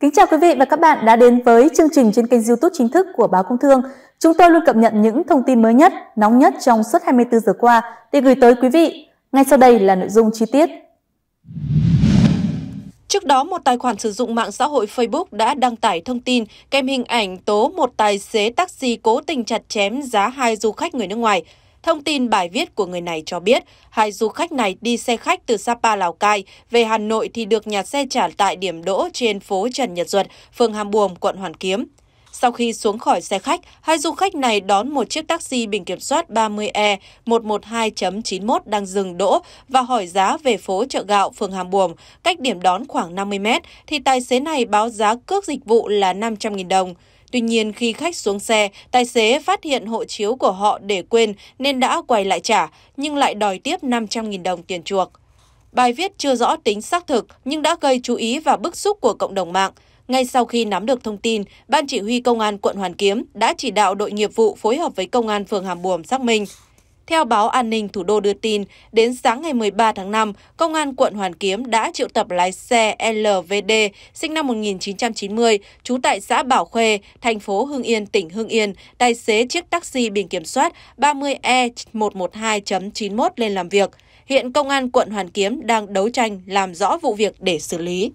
Kính chào quý vị và các bạn đã đến với chương trình trên kênh youtube chính thức của Báo Công Thương. Chúng tôi luôn cập nhật những thông tin mới nhất, nóng nhất trong suốt 24 giờ qua để gửi tới quý vị. Ngay sau đây là nội dung chi tiết. Trước đó, một tài khoản sử dụng mạng xã hội Facebook đã đăng tải thông tin kèm hình ảnh tố một tài xế taxi cố tình chặt chém giá hai du khách người nước ngoài. Thông tin bài viết của người này cho biết, hai du khách này đi xe khách từ Sapa, Lào Cai về Hà Nội thì được nhà xe trả tại điểm đỗ trên phố Trần Nhật Duật, phường Hàm Buồm, quận Hoàn Kiếm. Sau khi xuống khỏi xe khách, hai du khách này đón một chiếc taxi bình kiểm soát 30E112.91 đang dừng đỗ và hỏi giá về phố chợ gạo phường Hàm Buồm, cách điểm đón khoảng 50 mét, thì tài xế này báo giá cước dịch vụ là 500.000 đồng. Tuy nhiên khi khách xuống xe, tài xế phát hiện hộ chiếu của họ để quên nên đã quay lại trả, nhưng lại đòi tiếp 500.000 đồng tiền chuộc. Bài viết chưa rõ tính xác thực nhưng đã gây chú ý và bức xúc của cộng đồng mạng. Ngay sau khi nắm được thông tin, Ban chỉ huy Công an quận Hoàn Kiếm đã chỉ đạo đội nghiệp vụ phối hợp với Công an phường Hàm Buồm xác minh. Theo báo An ninh Thủ đô đưa tin, đến sáng ngày 13 tháng 5, Công an quận Hoàn Kiếm đã triệu tập lái xe LVD sinh năm 1990, trú tại xã Bảo Khuê, thành phố Hưng Yên, tỉnh Hưng Yên, tài xế chiếc taxi biển kiểm soát 30E112.91 lên làm việc. Hiện Công an quận Hoàn Kiếm đang đấu tranh làm rõ vụ việc để xử lý.